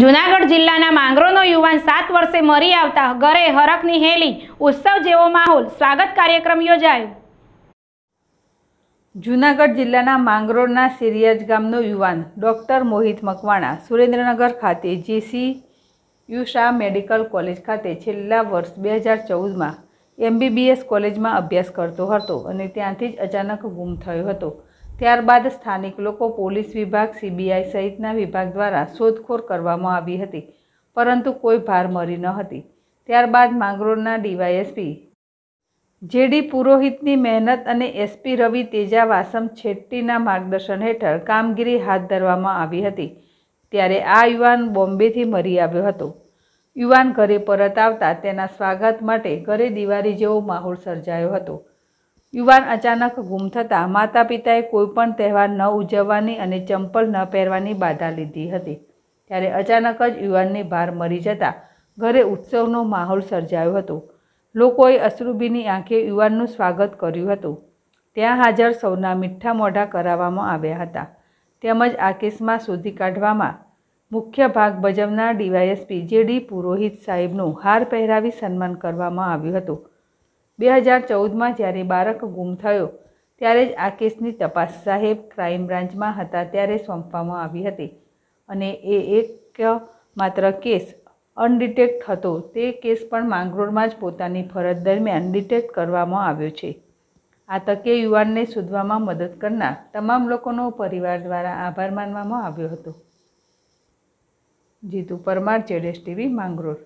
જુનાગઢ જિલ્લાના માંગરોનો યુવાન સાત વર્ષે મરી આવતા ઘરે હરખની હેલી ઉત્સવ જેવો માહોલ સ્વાગત કાર્યક્રમ યોજાયો જુનાગઢ જિલ્લાના માંગરોળના સિરિયાજ ગામનો યુવાન ડૉક્ટર મોહિત મકવાણા સુરેન્દ્રનગર ખાતે જેસી યુષા મેડિકલ કોલેજ ખાતે છેલ્લા વર્ષ બે હજાર ચૌદમાં એમબીબીએસ કોલેજમાં અભ્યાસ કરતો હતો અને ત્યાંથી જ અચાનક ગુમ થયો હતો ત્યારબાદ સ્થાનિક લોકો પોલીસ વિભાગ સીબીઆઈ સહિતના વિભાગ દ્વારા શોધખોળ કરવામાં આવી હતી પરંતુ કોઈ ભાર મળી ન હતી ત્યારબાદ માંગરોળના ડીવાયએસપી જેડી પુરોહિતની મહેનત અને એસપી રવિ તેજા વાસમ છેટ્ટીના માર્ગદર્શન હેઠળ કામગીરી હાથ ધરવામાં આવી હતી ત્યારે આ યુવાન બોમ્બેથી મરી આવ્યો હતો યુવાન ઘરે પરત આવતા તેના સ્વાગત માટે ઘરે દિવાળી જેવો માહોલ સર્જાયો હતો યુવાન અચાનક ગુમ થતાં માતા પિતાએ કોઈપણ તહેવાર ન ઉજવવાની અને ચંપલ ન પહેરવાની બાધા લીધી હતી ત્યારે અચાનક જ યુવાનની ભાર મરી જતાં ઘરે ઉત્સવનો માહોલ સર્જાયો હતો લોકોએ અશ્રુબીની આંખે યુવાનનું સ્વાગત કર્યું હતું ત્યાં હાજર સૌના મીઠા મોઢા કરાવવામાં આવ્યા હતા તેમજ આ કેસમાં શોધી કાઢવામાં મુખ્ય ભાગ ભજવનાર ડીવાયએસપી જે ડી પુરોહિત સાહેબનું હાર પહેરાવી સન્માન કરવામાં આવ્યું હતું બે હજાર ચૌદમાં જ્યારે બાળક ગુમ થયો ત્યારે જ આ કેસની તપાસ સાહેબ ક્રાઇમ બ્રાન્ચમાં હતા ત્યારે સોંપવામાં આવી હતી અને એ એક માત્ર કેસ અનડિટેક્ટ હતો તે કેસ પણ માંગરોળમાં જ પોતાની ફરજ દરમિયાન ડિટેક્ટ કરવામાં આવ્યો છે આ તકે યુવાનને શોધવામાં મદદ કરનાર તમામ લોકોનો પરિવાર દ્વારા આભાર માનવામાં આવ્યો હતો જીતુ પરમાર જેડેશ ટીવી માંગરોળ